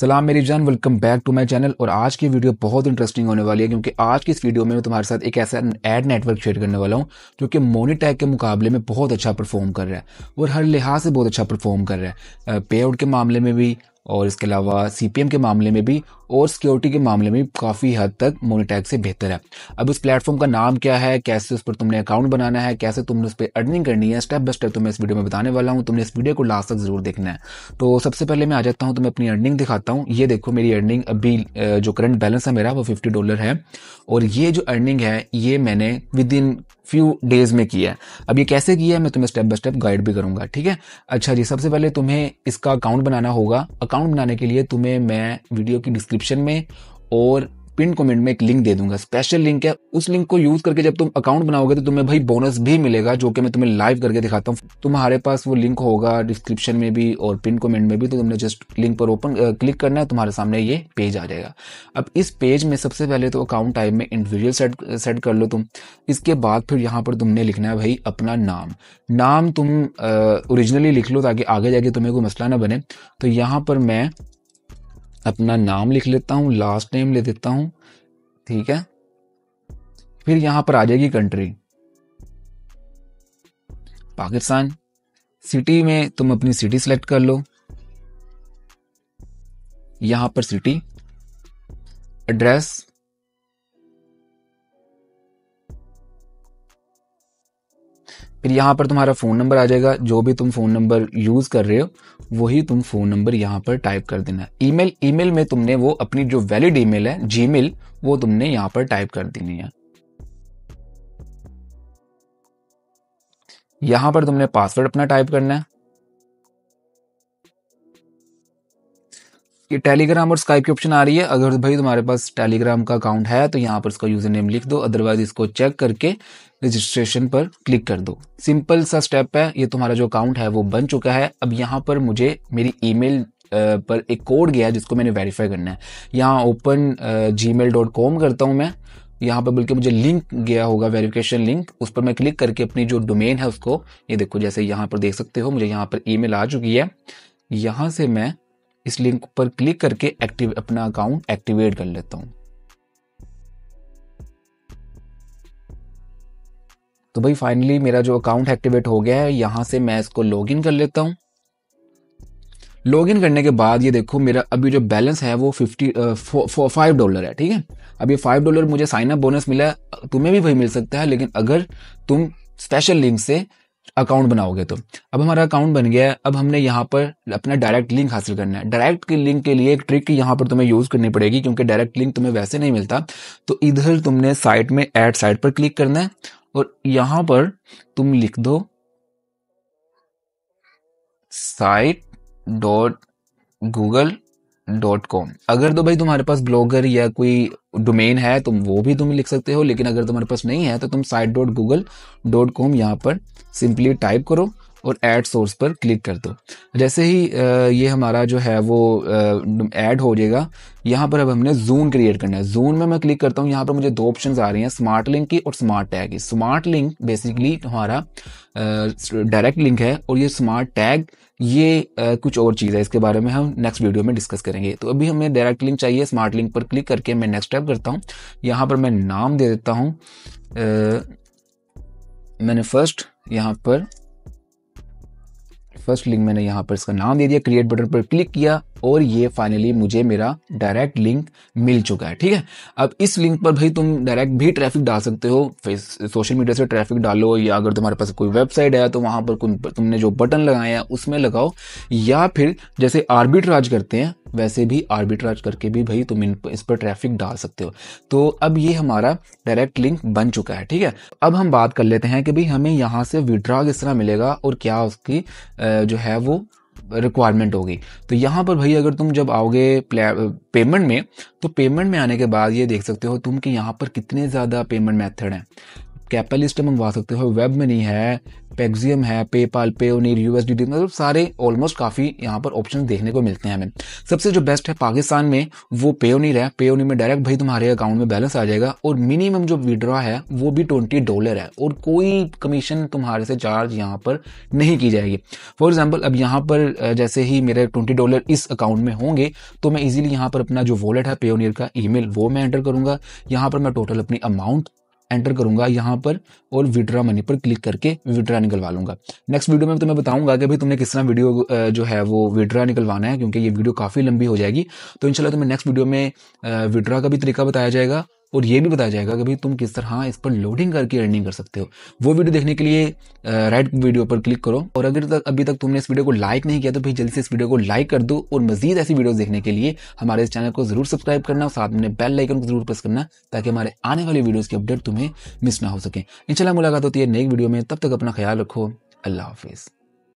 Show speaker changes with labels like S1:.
S1: सलाम मेरी जान welcome back to my channel और आज की वीडियो बहुत इंटरेस्टिंग होने वाली है क्योंकि आज की इस वीडियो में मैं तुम्हारे साथ एक ऐसा एड नेटवर्क शेयर करने वाला हूं जो कि मोनीटैग के मुकाबले में बहुत अच्छा परफॉर्म कर रहा है और हर लिहाज से बहुत अच्छा परफॉर्म कर रहा है पे आउट के मामले में भी और इसके अलावा सी के मामले में भी और सिक्योरिटी के मामले में काफ़ी हद तक मोनीटैक से बेहतर है अब इस प्लेटफॉर्म का नाम क्या है कैसे उस पर तुमने अकाउंट बनाना है कैसे तुमने उस पर अर्निंग करनी है स्टेप बाय स्टेप तुम्हें इस वीडियो में बताने वाला हूँ तुमने इस वीडियो को लास्ट तक जरूर देखना है तो सबसे पहले मैं आ जाता हूँ तुम्हें तो अपनी अर्निंग दिखाता हूँ ये देखो मेरी अर्निंग अभी जो करंट बैलेंस है मेरा वो फिफ्टी डॉलर है और ये जो अर्निंग है ये मैंने विद इन फ्यू डेज में किया है अब ये कैसे किया है मैं तुम्हें स्टेप बाय स्टेप गाइड भी करूंगा ठीक है अच्छा जी सबसे पहले तुम्हें इसका अकाउंट बनाना होगा अकाउंट बनाने के लिए तुम्हें मैं वीडियो की डिस्क्रिप्शन में और पिन कमेंट में एक लिंक दे दूंगा स्पेशल लिंक है उस लिंक को यूज करके जब तुम अकाउंट बनाओगे तो तुम्हें भाई बोनस भी मिलेगा जो कि मैं तुम्हें लाइव करके दिखाता हूँ तुम्हारे पास वो लिंक होगा डिस्क्रिप्शन में भी और पिन कमेंट में भी तो तुमने जस्ट लिंक पर ओपन क्लिक करना है तुम्हारे सामने ये पेज आ जाएगा अब इस पेज में सबसे पहले तो अकाउंट टाइप में इंडिविजुअल सेट सेट कर लो तुम इसके बाद फिर यहाँ पर तुमने लिखना है भाई अपना नाम नाम तुम ओरिजिनली लिख लो ताकि आगे जाके तुम्हें कोई मसला ना बने तो यहाँ पर मैं अपना नाम लिख लेता हूँ लास्ट नेम ले देता हूँ ठीक है फिर यहां पर आ जाएगी कंट्री पाकिस्तान सिटी में तुम अपनी सिटी सेलेक्ट कर लो यहां पर सिटी एड्रेस फिर यहाँ पर तुम्हारा फ़ोन नंबर आ जाएगा जो भी तुम फ़ोन नंबर यूज़ कर रहे हो वही तुम फ़ोन नंबर यहाँ पर टाइप कर देना ईमेल ईमेल में तुमने वो अपनी जो वैलिड ईमेल है जीमेल वो तुमने यहाँ पर टाइप कर देनी है यहाँ पर तुमने पासवर्ड अपना टाइप करना है ये टेलीग्राम और स्काइप की ऑप्शन आ रही है अगर भाई तुम्हारे पास टेलीग्राम का अकाउंट है तो यहाँ पर इसका यूज़र नेम लिख दो अदरवाइज इसको चेक करके रजिस्ट्रेशन पर क्लिक कर दो सिंपल सा स्टेप है ये तुम्हारा जो अकाउंट है वो बन चुका है अब यहाँ पर मुझे मेरी ईमेल पर एक कोड गया है जिसको मैंने वेरीफाई करना है यहाँ open Gmail dot com करता हूँ मैं यहाँ पर बल्कि मुझे लिंक गया होगा वेरिफिकेशन लिंक उस पर मैं क्लिक करके अपनी जो डोमेन है उसको ये देखो जैसे यहाँ पर देख सकते हो मुझे यहाँ पर ईमेल आ चुकी है यहाँ से मैं इस लिंक पर क्लिक करके एक्टिव अपना अकाउंट एक्टिवेट कर लेता हूं तो भाई फाइनली मेरा जो अकाउंट एक्टिवेट हो गया है यहां से मैं इसको लॉगिन कर लेता हूँ लॉगिन करने के बाद ये देखो मेरा अभी जो बैलेंस है वो फिफ्टी फाइव डॉलर है ठीक है अब ये फाइव डॉलर मुझे साइन अप बोनस मिला तुम्हें भी वही मिल सकता है लेकिन अगर तुम स्पेशल लिंक से अकाउंट बनाओगे तो अब हमारा अकाउंट बन गया है अब हमने यहाँ पर अपना डायरेक्ट लिंक हासिल करना है डायरेक्ट के लिंक के लिए एक ट्रिक यहाँ पर तुम्हें यूज करनी पड़ेगी क्योंकि डायरेक्ट लिंक तुम्हें वैसे नहीं मिलता तो इधर तुमने साइट में एड साइट पर क्लिक करना है और यहां पर तुम लिख दो site dot Google dot com अगर तो भाई तुम्हारे पास ब्लॉगर या कोई डोमेन है तुम वो भी तुम लिख सकते हो लेकिन अगर तुम्हारे पास नहीं है तो तुम site dot Google dot com यहाँ पर सिंपली टाइप करो और ऐड सोर्स पर क्लिक कर दो जैसे ही ये हमारा जो है वो ऐड हो जाएगा यहाँ पर अब हमने जून क्रिएट करना है जून में मैं क्लिक करता हूँ यहाँ पर मुझे दो ऑप्शन आ रहे हैं स्मार्ट लिंक की और स्मार्ट टैग की स्मार्ट लिंक बेसिकली हमारा डायरेक्ट लिंक है और ये स्मार्ट टैग ये आ, कुछ और चीज़ है इसके बारे में हम नेक्स्ट वीडियो में डिस्कस करेंगे तो अभी हमें डायरेक्ट लिंक चाहिए स्मार्ट लिंक पर क्लिक करके मैं नेक्स्ट टैप करता हूँ यहाँ पर मैं नाम दे देता हूँ मैंने फर्स्ट यहाँ पर फर्स्ट लिंक मैंने यहाँ पर इसका नाम दे दिया क्रिएट बटन पर क्लिक किया और ये फाइनली मुझे मेरा डायरेक्ट लिंक मिल चुका है ठीक है अब इस लिंक पर भाई तुम डायरेक्ट भी ट्रैफिक डाल सकते हो सोशल मीडिया से ट्रैफिक डालो या अगर तुम्हारे पास कोई वेबसाइट है तो वहाँ पर तुमने जो बटन लगाया है उसमें लगाओ या फिर जैसे आर्बिट्राज करते हैं वैसे भी आर्बिट्राज करके भी भाई तुम इन इस पर ट्रैफिक डाल सकते हो तो अब ये हमारा डायरेक्ट लिंक बन चुका है ठीक है अब हम बात कर लेते हैं कि भाई हमें यहाँ से विड्रॉ किस तरह मिलेगा और क्या उसकी जो है वो रिक्वायरमेंट होगी तो यहाँ पर भाई अगर तुम जब आओगे पेमेंट में तो पेमेंट में आने के बाद ये देख सकते हो तुम कि यहाँ पर कितने ज़्यादा पेमेंट मेथड हैं कैपिटलिस्ट में मंगवा सकते हो वेब मनी है पेग्जियम है पेपाल पे ओनीर यूएसडी मतलब सारे ऑलमोस्ट काफ़ी यहाँ पर ऑप्शन देखने को मिलते हैं हमें सबसे जो बेस्ट है पाकिस्तान में वो पे ओनीर है पे ओनीर में डायरेक्ट भाई तुम्हारे अकाउंट में बैलेंस आ जाएगा और मिनिमम जो विड्रॉ है वो भी ट्वेंटी डॉलर है और कोई कमीशन तुम्हारे से चार्ज यहाँ पर नहीं की जाएगी फॉर एग्जाम्पल अब यहाँ पर जैसे ही मेरे ट्वेंटी डॉलर इस अकाउंट में होंगे तो मैं इजिली यहाँ पर अपना जो वॉलेट है पे ओनीर का ई वो मैं एंटर करूँगा यहाँ पर मैं टोटल अपनी अमाउंट एंटर करूंगा यहाँ पर और विड्रा मनी पर क्लिक करके विड्रा निकलवा लूंगा नेक्स्ट वीडियो में तुम्हें तो बताऊंगा कि भाई तुमने किस तरह वीडियो जो है वो विड्रा निकलवाना है क्योंकि ये वीडियो काफ़ी लंबी हो जाएगी तो इनशाला तुम्हें नेक्स्ट वीडियो में विड्रा का भी तरीका बताया जाएगा और ये भी बताया जाएगा कि भाई तुम किस तरह इस पर लोडिंग करके अर्निंग कर सकते हो वो वीडियो देखने के लिए राइट वीडियो पर क्लिक करो और अगर तक अभी तक तुमने इस वीडियो को लाइक नहीं किया तो भाई जल्दी से इस वीडियो को लाइक कर दो और मजीद ऐसी वीडियो देखने के लिए हमारे इस चैनल को जरूर सब्सक्राइब करना और साथ में बेल लाइकन को जरूर प्रेस करना ताकि हमारे आने वाले वीडियोज़ की अपडेट तुम्हें मिस ना हो सके इंशाल्लाह मुलाकात होती है नई वीडियो में तब तक अपना ख्याल रखो अल्लाह हाफिज़